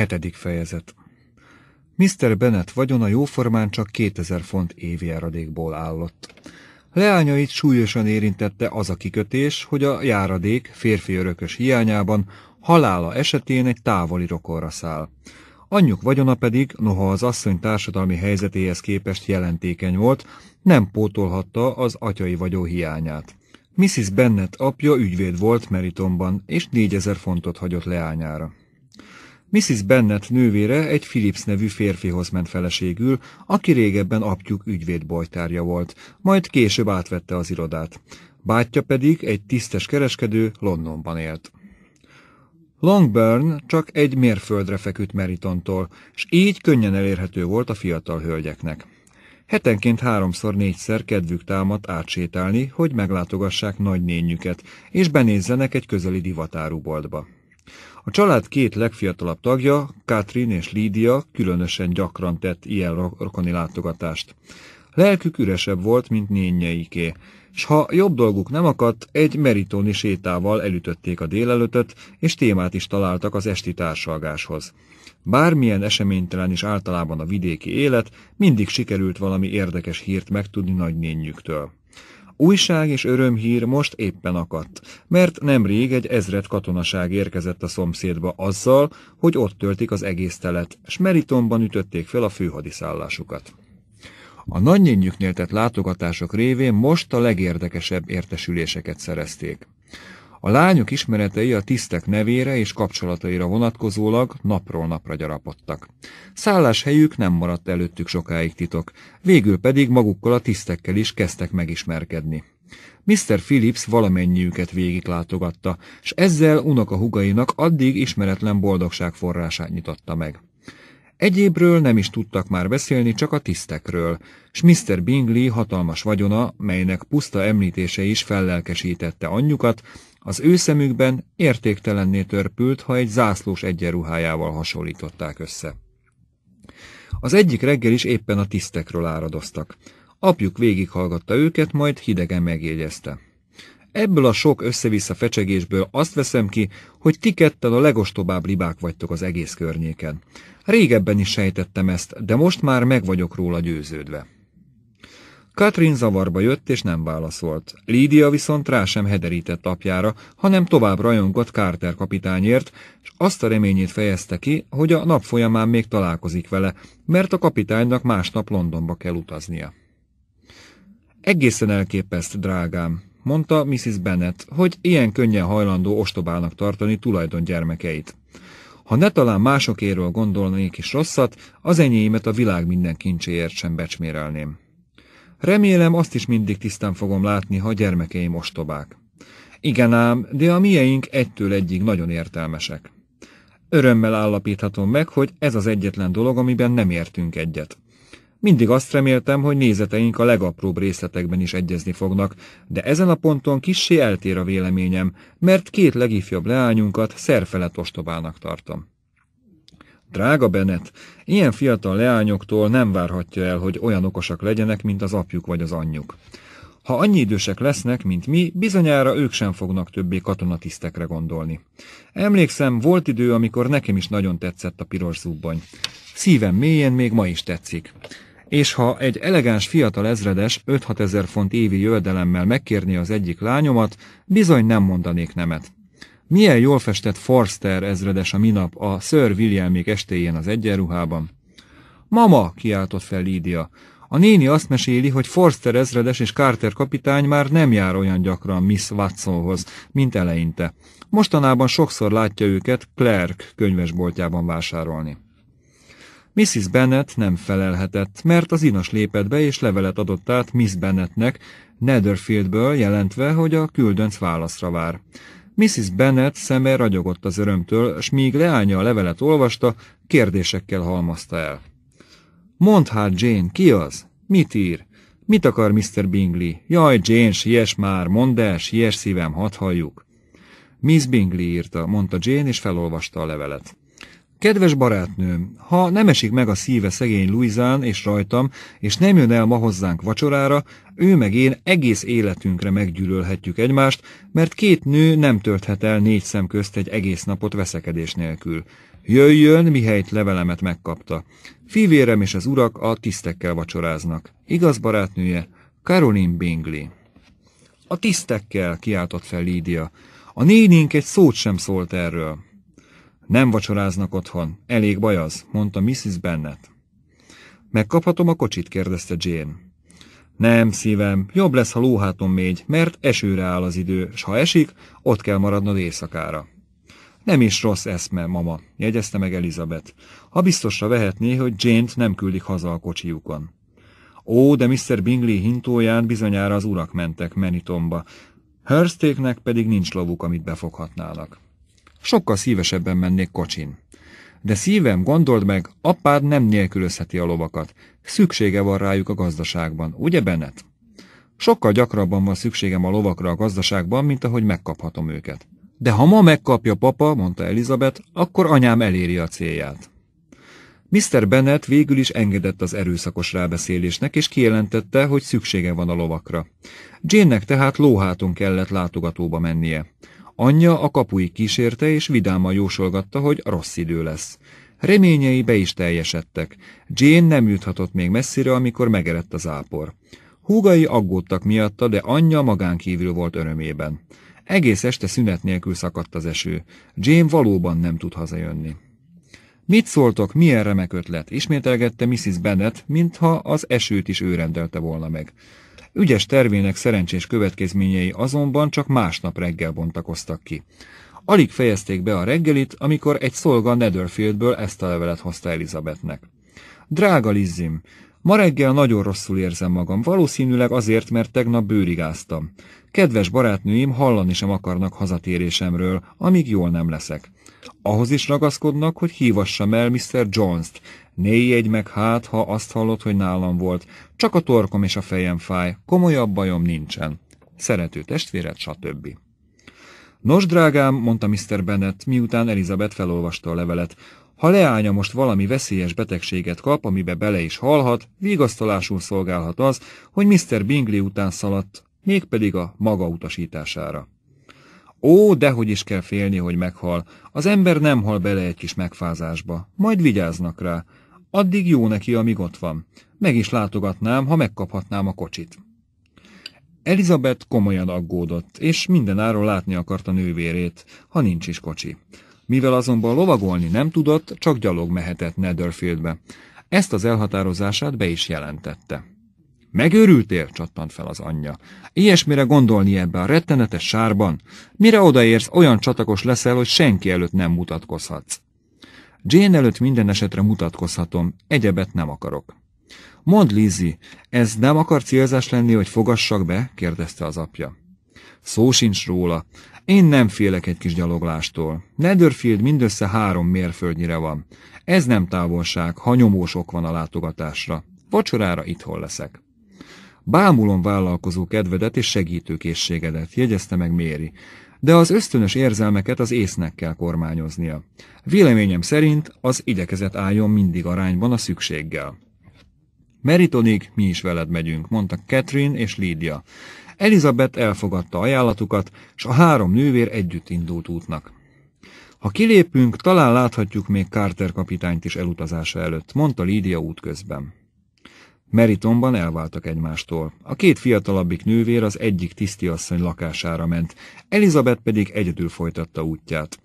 Hetedik fejezet Mr. Bennet vagyona jóformán csak 2000 font évi járadékból állott. Leányait súlyosan érintette az a kikötés, hogy a járadék férfi örökös hiányában halála esetén egy távoli rokonra száll. Anyjuk vagyona pedig, noha az asszony társadalmi helyzetéhez képest jelentékeny volt, nem pótolhatta az atyai vagyó hiányát. Mrs. Bennet apja ügyvéd volt Meritonban, és 4000 fontot hagyott leányára. Mrs. Bennet nővére egy Philips nevű férfihoz ment feleségül, aki régebben apjuk ügyvédbojtárja volt, majd később átvette az irodát. Bátyja pedig egy tisztes kereskedő Londonban élt. Longburn csak egy mérföldre feküdt Meritontól, s így könnyen elérhető volt a fiatal hölgyeknek. Hetenként háromszor-négyszer kedvük támadt átsétálni, hogy meglátogassák nagynényüket, és benézzenek egy közeli divatáruboltba. A család két legfiatalabb tagja, Katrin és Lídia különösen gyakran tett ilyen rokoni látogatást. Lelkük üresebb volt, mint nényeiké, s ha jobb dolguk nem akadt, egy meritóni sétával elütötték a délelőtöt, és témát is találtak az esti társalgáshoz. Bármilyen eseménytelen is általában a vidéki élet, mindig sikerült valami érdekes hírt megtudni nagynényüktől. Újság és örömhír most éppen akadt, mert nemrég egy ezred katonaság érkezett a szomszédba azzal, hogy ott töltik az egész telet, s Meritonban ütötték fel a főhadiszállásukat. A nagynyényüknél tett látogatások révén most a legérdekesebb értesüléseket szerezték. A lányok ismeretei a tisztek nevére és kapcsolataira vonatkozólag napról napra gyarapodtak. Szálláshelyük nem maradt előttük sokáig titok, végül pedig magukkal a tisztekkel is kezdtek megismerkedni. Mr. Phillips valamennyiüket végiglátogatta, s ezzel unokahugainak addig ismeretlen boldogság forrását nyitotta meg. Egyébről nem is tudtak már beszélni, csak a tisztekről, s Mr. Bingley hatalmas vagyona, melynek puszta említése is fellelkesítette anyjukat, az ő szemükben értéktelenné törpült, ha egy zászlós egyenruhájával hasonlították össze. Az egyik reggel is éppen a tisztekről áradoztak. Apjuk végighallgatta őket, majd hidegen megjegyezte. Ebből a sok össze-vissza fecsegésből azt veszem ki, hogy ti ketten a legostobább libák vagytok az egész környéken. Régebben is sejtettem ezt, de most már meg vagyok róla győződve. Katrin zavarba jött és nem válaszolt. Lídia viszont rá sem hederített apjára, hanem tovább rajongott Carter kapitányért, és azt a reményét fejezte ki, hogy a nap folyamán még találkozik vele, mert a kapitánynak másnap Londonba kell utaznia. Egészen elképeszt, drágám, mondta Mrs. Bennet, hogy ilyen könnyen hajlandó ostobának tartani gyermekeit. Ha ne talán másokéről gondolnék is rosszat, az enyémet a világ minden kincséért sem becsmérelném. Remélem azt is mindig tisztán fogom látni, ha gyermekeim ostobák. Igen ám, de a mieink egytől egyig nagyon értelmesek. Örömmel állapíthatom meg, hogy ez az egyetlen dolog, amiben nem értünk egyet. Mindig azt reméltem, hogy nézeteink a legapróbb részletekben is egyezni fognak, de ezen a ponton kissé eltér a véleményem, mert két legifjabb leányunkat szerfelet ostobának tartom. Drága bennet, ilyen fiatal leányoktól nem várhatja el, hogy olyan okosak legyenek, mint az apjuk vagy az anyjuk. Ha annyi idősek lesznek, mint mi, bizonyára ők sem fognak többé katonatisztekre gondolni. Emlékszem, volt idő, amikor nekem is nagyon tetszett a piros zubbony. Szívem mélyen még ma is tetszik. És ha egy elegáns fiatal ezredes 5-6 ezer font évi jövedelemmel megkérni az egyik lányomat, bizony nem mondanék nemet. Milyen jól festett Forster ezredes a minap a Sir még estéjén az egyenruhában. Mama, kiáltott fel Lídia, a néni azt meséli, hogy Forster ezredes és Carter kapitány már nem jár olyan gyakran Miss Watsonhoz, mint eleinte. Mostanában sokszor látja őket Clerk könyvesboltjában vásárolni. Mrs. Bennet nem felelhetett, mert az inas lépett be és levelet adott át Miss Bennetnek, Netherfieldből jelentve, hogy a küldönc válaszra vár. Mrs. Bennet szeme ragyogott az örömtől, s míg leánya a levelet olvasta, kérdésekkel halmazta el. Mondd hát, Jane, ki az? Mit ír? Mit akar Mr. Bingley? Jaj, Jane, siess már, mondd el, siess szívem, hadd halljuk. Miss Bingley írta, mondta Jane, és felolvasta a levelet. Kedves barátnőm, ha nem esik meg a szíve szegény Luizán és rajtam, és nem jön el ma hozzánk vacsorára, ő meg én egész életünkre meggyűlölhetjük egymást, mert két nő nem tölthet el négy szem közt egy egész napot veszekedés nélkül. Jöjjön, mihelyt levelemet megkapta. Fivérem és az urak a tisztekkel vacsoráznak. Igaz barátnője? Caroline Bingley. A tisztekkel, kiáltott fel Lídia. A nénink egy szót sem szólt erről. Nem vacsoráznak otthon, elég baj az, mondta Mrs. Bennet. Megkaphatom a kocsit, kérdezte Jane. Nem, szívem, jobb lesz, ha lóháton mégy, mert esőre áll az idő, s ha esik, ott kell maradnod éjszakára. Nem is rossz eszme, mama, jegyezte meg Elizabeth. Ha biztosra vehetné, hogy Jane-t nem küldik haza a kocsiukon. Ó, de Mr. Bingley hintóján bizonyára az urak mentek Menitomba, Hörstéknek pedig nincs lovuk, amit befoghatnának. Sokkal szívesebben mennék kocsin. De szívem, gondold meg, apád nem nélkülözheti a lovakat. Szüksége van rájuk a gazdaságban, ugye Bennet? Sokkal gyakrabban van szükségem a lovakra a gazdaságban, mint ahogy megkaphatom őket. De ha ma megkapja papa, mondta Elizabeth, akkor anyám eléri a célját. Mr. Bennet végül is engedett az erőszakos rábeszélésnek, és kijelentette, hogy szüksége van a lovakra. Jane-nek tehát lóháton kellett látogatóba mennie. Anyja a kapui kísérte és vidáman jósolgatta, hogy rossz idő lesz. Reményei be is teljesedtek. Jane nem juthatott még messzire, amikor megerett az ápor. Húgai aggódtak miatta, de anyja magánkívül volt örömében. Egész este szünet nélkül szakadt az eső. Jane valóban nem tud hazajönni. Mit szóltok, milyen remek ötlet? Ismételgette Mrs. Bennet, mintha az esőt is ő rendelte volna meg. Ügyes tervének szerencsés következményei azonban csak másnap reggel bontakoztak ki. Alig fejezték be a reggelit, amikor egy szolga Netherfieldből ezt a levelet hozta Elizabethnek. Drága Lizzim, ma reggel nagyon rosszul érzem magam, valószínűleg azért, mert tegnap bőrigáztam. Kedves barátnőim hallani sem akarnak hazatérésemről, amíg jól nem leszek. Ahhoz is ragaszkodnak, hogy hívassam el Mr. Jones-t, egy meg hát, ha azt hallod, hogy nálam volt. Csak a torkom és a fejem fáj, komolyabb bajom nincsen. Szerető testvéred, stb. Nos, drágám, mondta Mr. Bennet, miután Elizabeth felolvasta a levelet, ha leánya most valami veszélyes betegséget kap, amibe bele is halhat, vigasztalásul szolgálhat az, hogy Mr. Bingley után szaladt, mégpedig a maga utasítására. Ó, dehogy is kell félni, hogy meghal. Az ember nem hal bele egy kis megfázásba. Majd vigyáznak rá. Addig jó neki, amíg ott van. Meg is látogatnám, ha megkaphatnám a kocsit. Elizabeth komolyan aggódott, és mindenáról látni akarta nővérét, ha nincs is kocsi. Mivel azonban lovagolni nem tudott, csak gyalog mehetett Netherfieldbe. Ezt az elhatározását be is jelentette. Megőrültél? csattant fel az anyja. Ilyesmire gondolni ebbe a rettenetes sárban? Mire odaérsz, olyan csatakos leszel, hogy senki előtt nem mutatkozhatsz. Jane előtt minden esetre mutatkozhatom, egyebet nem akarok. Mond Lizzy, ez nem akar célzás lenni, hogy fogassak be? kérdezte az apja. Szó sincs róla. Én nem félek egy kis gyaloglástól. Netherfield mindössze három mérföldnyire van. Ez nem távolság, ha ok van a látogatásra. Vacsorára itthon leszek. Bámulom vállalkozó kedvedet és segítőkészségedet, jegyezte meg Méri, de az ösztönös érzelmeket az észnek kell kormányoznia. Véleményem szerint az igyekezet álljon mindig arányban a szükséggel. Meritonig mi is veled megyünk, mondta Catherine és Lídia. Elizabeth elfogadta ajánlatukat, és a három nővér együtt indult útnak. Ha kilépünk, talán láthatjuk még Carter kapitányt is elutazása előtt, mondta Lídia útközben. Meritonban elváltak egymástól. A két fiatalabbik nővér az egyik tisztiasszony lakására ment, Elizabeth pedig egyedül folytatta útját.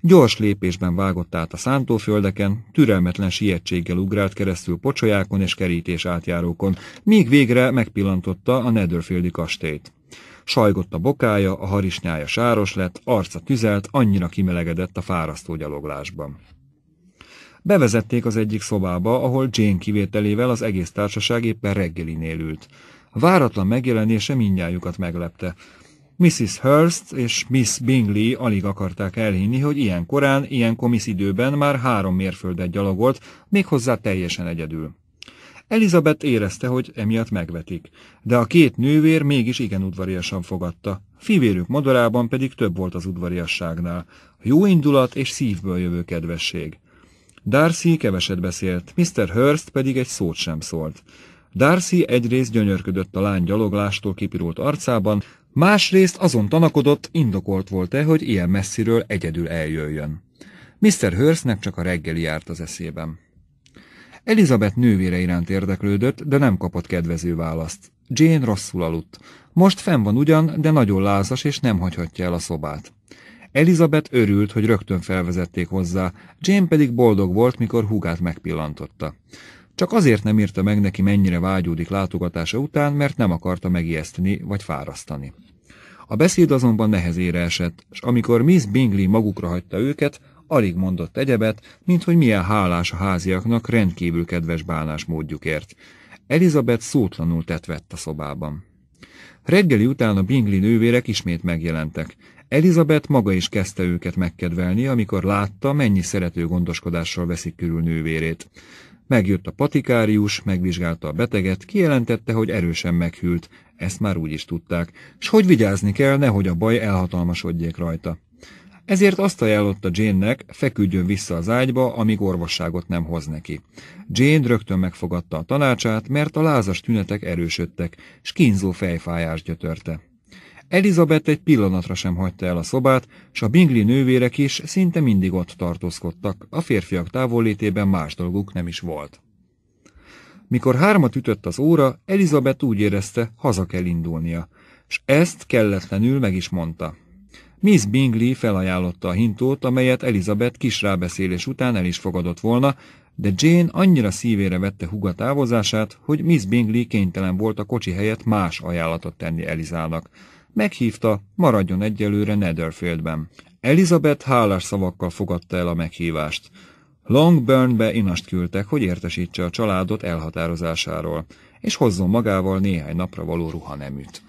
Gyors lépésben vágott át a szántóföldeken, türelmetlen sietséggel ugrált keresztül pocsolyákon és kerítés átjárókon, míg végre megpillantotta a Netherfieldi kastélyt. Sajgott a bokája, a harisnyája sáros lett, arca tüzelt, annyira kimelegedett a fárasztó gyaloglásban. Bevezették az egyik szobába, ahol Jane kivételével az egész társaság éppen reggelinél ült. A váratlan megjelenése mindjájukat meglepte. Mrs. Hurst és Miss Bingley alig akarták elhinni, hogy ilyen korán, ilyen komisz időben már három mérföldet gyalogolt, méghozzá teljesen egyedül. Elizabeth érezte, hogy emiatt megvetik, de a két nővér mégis igen udvariasan fogadta. Fivérük modorában pedig több volt az udvariasságnál. Jó indulat és szívből jövő kedvesség. Darcy keveset beszélt, Mr. Hurst pedig egy szót sem szólt. Darcy egyrészt gyönyörködött a lány gyaloglástól kipirult arcában, másrészt azon tanakodott, indokolt volt-e, hogy ilyen messziről egyedül eljöjjön. Mr. Hurstnek csak a reggeli járt az eszében. Elizabeth nővére iránt érdeklődött, de nem kapott kedvező választ. Jane rosszul aludt. Most fenn van ugyan, de nagyon lázas, és nem hagyhatja el a szobát. Elizabeth örült, hogy rögtön felvezették hozzá, Jane pedig boldog volt, mikor húgát megpillantotta. Csak azért nem írta meg neki, mennyire vágyódik látogatása után, mert nem akarta megijeszteni vagy fárasztani. A beszéd azonban nehezére esett, és amikor Miss Bingley magukra hagyta őket, alig mondott egyebet, mint hogy milyen hálás a háziaknak rendkívül kedves bánásmódjukért. Elizabeth szótlanul tett vett a szobában. Reggeli után a Bingley nővérek ismét megjelentek. Elizabeth maga is kezdte őket megkedvelni, amikor látta, mennyi szerető gondoskodással veszik körül nővérét. Megjött a patikárius, megvizsgálta a beteget, kijelentette, hogy erősen meghűlt, ezt már úgy is tudták, s hogy vigyázni kell, nehogy a baj elhatalmasodjék rajta. Ezért azt ajánlotta Jane-nek, feküdjön vissza az ágyba, amíg orvosságot nem hoz neki. Jane rögtön megfogadta a tanácsát, mert a lázas tünetek erősödtek, s kínzó fejfájás gyötörte. Elizabeth egy pillanatra sem hagyta el a szobát, s a Bingley nővérek is szinte mindig ott tartózkodtak, a férfiak távollétében más dolguk nem is volt. Mikor hármat ütött az óra, Elizabeth úgy érezte, haza kell indulnia, s ezt kelletlenül meg is mondta. Miss Bingley felajánlotta a hintót, amelyet Elizabeth kis rábeszélés után el is fogadott volna, de Jane annyira szívére vette Huga távozását, hogy Miss Bingley kénytelen volt a kocsi helyett más ajánlatot tenni Elizának, Meghívta, maradjon egyelőre Netherfieldben. Elizabeth hálás szavakkal fogadta el a meghívást. Longburnbe inast küldtek, hogy értesítse a családot elhatározásáról, és hozzon magával néhány napra való ruhaneműt.